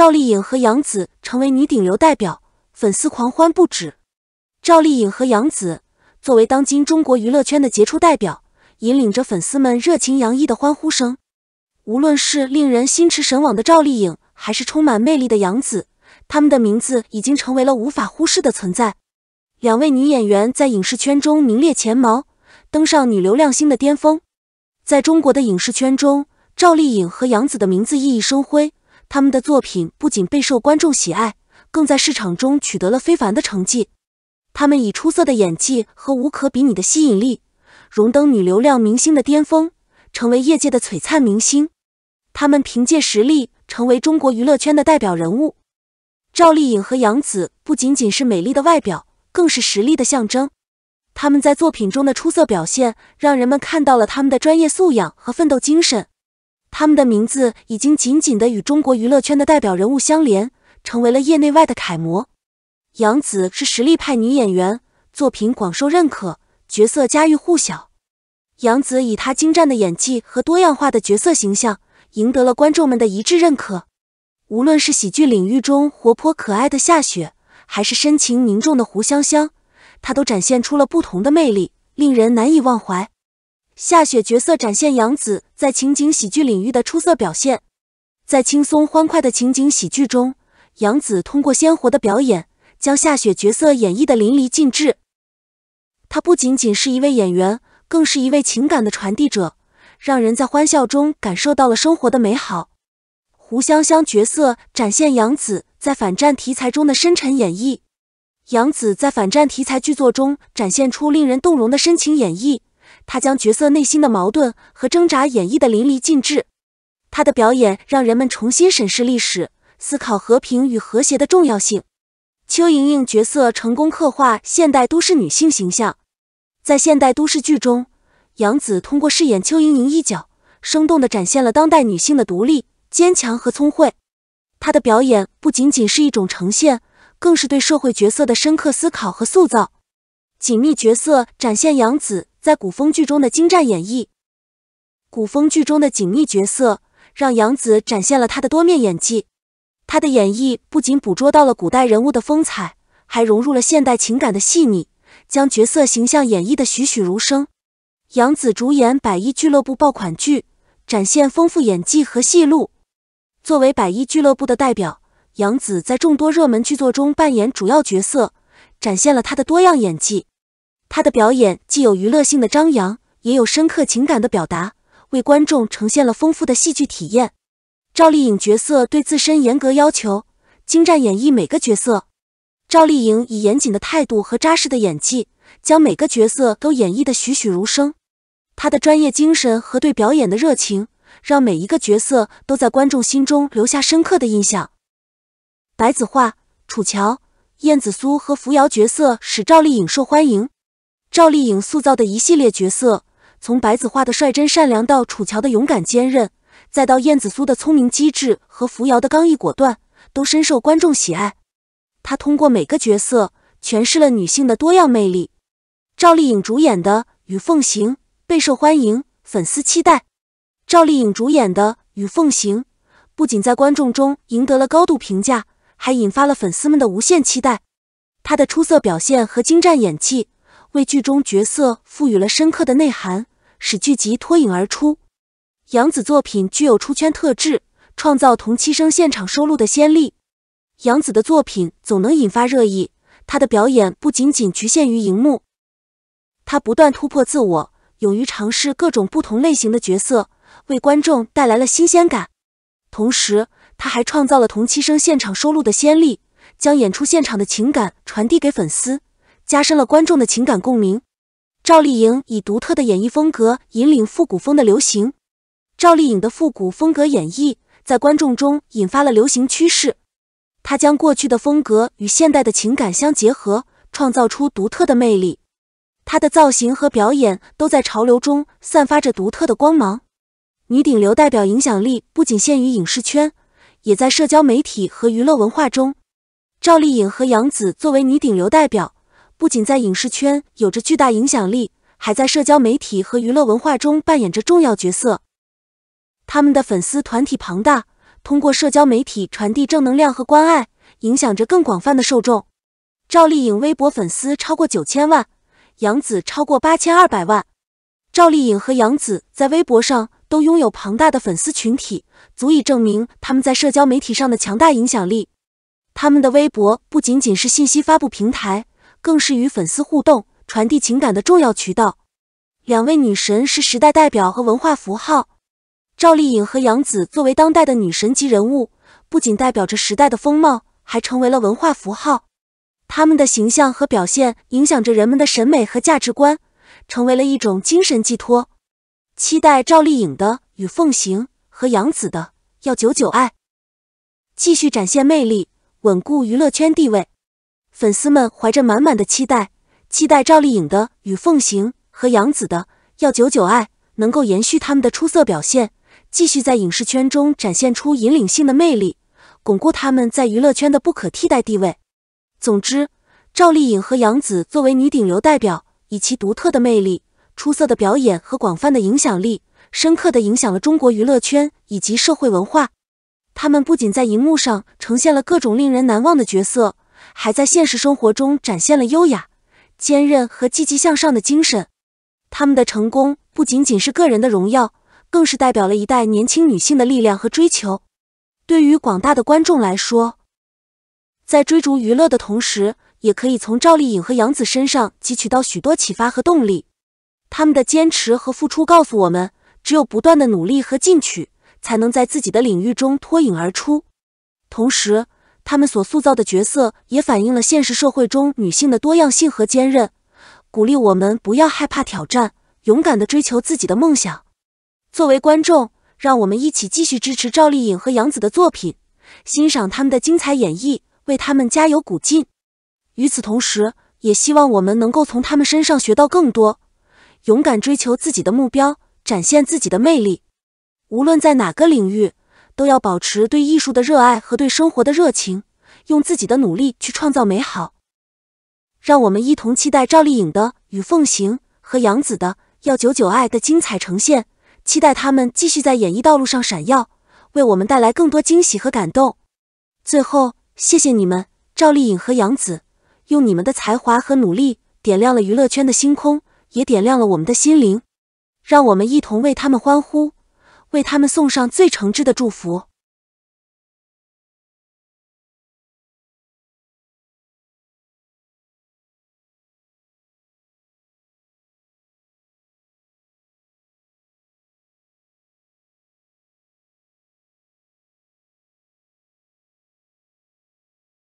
赵丽颖和杨紫成为女顶流代表，粉丝狂欢不止。赵丽颖和杨紫作为当今中国娱乐圈的杰出代表，引领着粉丝们热情洋溢的欢呼声。无论是令人心驰神往的赵丽颖，还是充满魅力的杨紫，她们的名字已经成为了无法忽视的存在。两位女演员在影视圈中名列前茅，登上女流量星的巅峰。在中国的影视圈中，赵丽颖和杨紫的名字熠熠生辉。他们的作品不仅备受观众喜爱，更在市场中取得了非凡的成绩。他们以出色的演技和无可比拟的吸引力，荣登女流量明星的巅峰，成为业界的璀璨明星。他们凭借实力成为中国娱乐圈的代表人物。赵丽颖和杨紫不仅仅是美丽的外表，更是实力的象征。他们在作品中的出色表现，让人们看到了他们的专业素养和奋斗精神。他们的名字已经紧紧地与中国娱乐圈的代表人物相连，成为了业内外的楷模。杨紫是实力派女演员，作品广受认可，角色家喻户晓。杨紫以她精湛的演技和多样化的角色形象，赢得了观众们的一致认可。无论是喜剧领域中活泼可爱的夏雪，还是深情凝重的胡香香，她都展现出了不同的魅力，令人难以忘怀。夏雪角色展现杨紫在情景喜剧领域的出色表现，在轻松欢快的情景喜剧中，杨紫通过鲜活的表演，将夏雪角色演绎的淋漓尽致。她不仅仅是一位演员，更是一位情感的传递者，让人在欢笑中感受到了生活的美好。胡湘湘角色展现杨紫在反战题材中的深沉演绎。杨紫在反战题材剧作中展现出令人动容的深情演绎。他将角色内心的矛盾和挣扎演绎的淋漓尽致，他的表演让人们重新审视历史，思考和平与和谐的重要性。邱莹莹角色成功刻画现代都市女性形象，在现代都市剧中，杨紫通过饰演邱莹莹一角，生动的展现了当代女性的独立、坚强和聪慧。她的表演不仅仅是一种呈现，更是对社会角色的深刻思考和塑造。紧密角色展现杨紫。在古风剧中的精湛演绎，古风剧中的紧密角色，让杨紫展现了他的多面演技。他的演绎不仅捕捉到了古代人物的风采，还融入了现代情感的细腻，将角色形象演绎的栩栩如生。杨紫主演《百亿俱乐部》爆款剧，展现丰富演技和戏路。作为《百亿俱乐部》的代表，杨紫在众多热门剧作中扮演主要角色，展现了他的多样演技。她的表演既有娱乐性的张扬，也有深刻情感的表达，为观众呈现了丰富的戏剧体验。赵丽颖角色对自身严格要求，精湛演绎每个角色。赵丽颖以严谨的态度和扎实的演技，将每个角色都演绎的栩栩如生。她的专业精神和对表演的热情，让每一个角色都在观众心中留下深刻的印象。白子画、楚乔、燕子苏和扶摇角色使赵丽颖受欢迎。赵丽颖塑造的一系列角色，从白子画的率真善良到楚乔的勇敢坚韧，再到燕子苏的聪明机智和扶摇的刚毅果断，都深受观众喜爱。她通过每个角色诠释了女性的多样魅力。赵丽颖主演的《与凤行》备受欢迎，粉丝期待。赵丽颖主演的《与凤行》不仅在观众中赢得了高度评价，还引发了粉丝们的无限期待。她的出色表现和精湛演技。为剧中角色赋予了深刻的内涵，使剧集脱颖而出。杨子作品具有出圈特质，创造同期声现场收录的先例。杨子的作品总能引发热议，他的表演不仅仅局限于荧幕，他不断突破自我，勇于尝试各种不同类型的角色，为观众带来了新鲜感。同时，他还创造了同期声现场收录的先例，将演出现场的情感传递给粉丝。加深了观众的情感共鸣。赵丽颖以独特的演绎风格引领复古风的流行。赵丽颖的复古风格演绎在观众中引发了流行趋势。她将过去的风格与现代的情感相结合，创造出独特的魅力。她的造型和表演都在潮流中散发着独特的光芒。女顶流代表影响力不仅限于影视圈，也在社交媒体和娱乐文化中。赵丽颖和杨紫作为女顶流代表。不仅在影视圈有着巨大影响力，还在社交媒体和娱乐文化中扮演着重要角色。他们的粉丝团体庞大，通过社交媒体传递正能量和关爱，影响着更广泛的受众。赵丽颖微博粉丝超过九千万，杨紫超过八千二百万。赵丽颖和杨紫在微博上都拥有庞大的粉丝群体，足以证明他们在社交媒体上的强大影响力。他们的微博不仅仅是信息发布平台。更是与粉丝互动、传递情感的重要渠道。两位女神是时代代表和文化符号。赵丽颖和杨紫作为当代的女神级人物，不仅代表着时代的风貌，还成为了文化符号。她们的形象和表现影响着人们的审美和价值观，成为了一种精神寄托。期待赵丽颖的《与凤行》和杨紫的《要久久爱》，继续展现魅力，稳固娱乐圈地位。粉丝们怀着满满的期待，期待赵丽颖的《与凤行》和杨紫的《要久久爱》能够延续他们的出色表现，继续在影视圈中展现出引领性的魅力，巩固他们在娱乐圈的不可替代地位。总之，赵丽颖和杨紫作为女顶流代表，以其独特的魅力、出色的表演和广泛的影响力，深刻地影响了中国娱乐圈以及社会文化。他们不仅在荧幕上呈现了各种令人难忘的角色。还在现实生活中展现了优雅、坚韧和积极向上的精神。他们的成功不仅仅是个人的荣耀，更是代表了一代年轻女性的力量和追求。对于广大的观众来说，在追逐娱乐的同时，也可以从赵丽颖和杨紫身上汲取到许多启发和动力。他们的坚持和付出告诉我们，只有不断的努力和进取，才能在自己的领域中脱颖而出。同时，他们所塑造的角色也反映了现实社会中女性的多样性和坚韧，鼓励我们不要害怕挑战，勇敢地追求自己的梦想。作为观众，让我们一起继续支持赵丽颖和杨紫的作品，欣赏他们的精彩演绎，为他们加油鼓劲。与此同时，也希望我们能够从他们身上学到更多，勇敢追求自己的目标，展现自己的魅力，无论在哪个领域。都要保持对艺术的热爱和对生活的热情，用自己的努力去创造美好。让我们一同期待赵丽颖的《与凤行》和杨紫的《要久久爱》的精彩呈现，期待他们继续在演艺道路上闪耀，为我们带来更多惊喜和感动。最后，谢谢你们，赵丽颖和杨紫，用你们的才华和努力点亮了娱乐圈的星空，也点亮了我们的心灵。让我们一同为他们欢呼！为他们送上最诚挚的祝福。